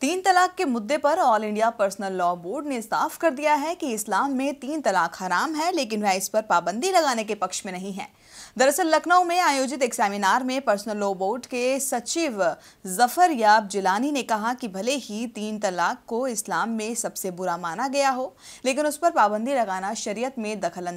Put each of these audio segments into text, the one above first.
तीन तलाक के मुद्दे पर All India Personal Law Board ने साफ कर दिया है कि इस्लाम में तीन तलाक हराम है लेकिन वह इस पर पाबंदी लगाने के पक्ष में नहीं है दरअसल लखनऊ में आयोजित एक सेमिनार में पर्सनल लॉ बोर्ड के सचिव जफर याब जिलानी ने कहा कि भले ही तीन तलाक को इस्लाम में सबसे बुरा माना गया हो लेकिन उस पर पाबंदी लगाना शरीय में दखल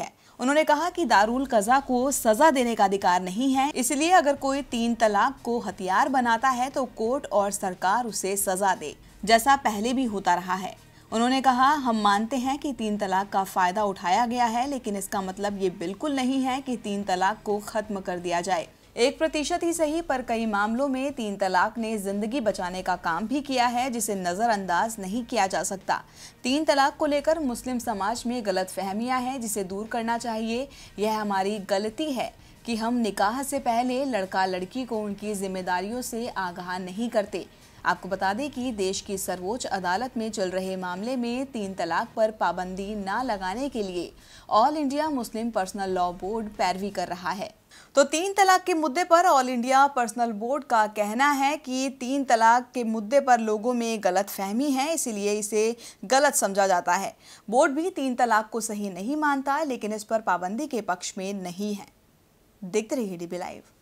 है उन्होंने कहा कि दारुल कजा को सजा देने का अधिकार नहीं है इसलिए अगर कोई तीन तलाक को हथियार बनाता है तो कोर्ट और सरकार उसे सजा दे जैसा पहले भी होता रहा है उन्होंने कहा हम मानते हैं कि तीन तलाक का फ़ायदा उठाया गया है लेकिन इसका मतलब ये बिल्कुल नहीं है कि तीन तलाक को ख़त्म कर दिया जाए एक प्रतिशत ही सही पर कई मामलों में तीन तलाक ने जिंदगी बचाने का काम भी किया है जिसे नज़रअंदाज नहीं किया जा सकता तीन तलाक को लेकर मुस्लिम समाज में गलत फहमियाँ हैं जिसे दूर करना चाहिए यह हमारी गलती है कि हम निकाह से पहले लड़का लड़की को उनकी जिम्मेदारियों से आगाह नहीं करते आपको बता दें कि देश की सर्वोच्च अदालत में चल रहे मामले में तीन तलाक पर पाबंदी ना लगाने के लिए All India Muslim Personal Law Board पैरवी कर रहा है तो तीन तलाक के मुद्दे पर ऑल इंडिया पर्सनल बोर्ड का कहना है कि तीन तलाक के मुद्दे पर लोगों में गलत फहमी है इसीलिए इसे गलत समझा जाता है बोर्ड भी तीन तलाक को सही नहीं मानता लेकिन इस पर पाबंदी के पक्ष में नहीं है देखते रहिए डीबी लाइव